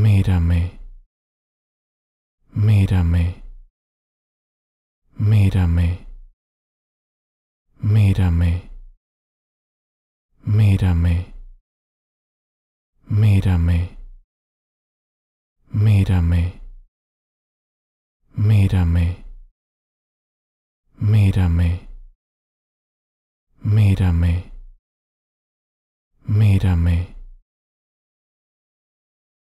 Mírame, mírame, mírame, mírame, mírame, mírame, mírame, mírame, mírame, mírame, mírame.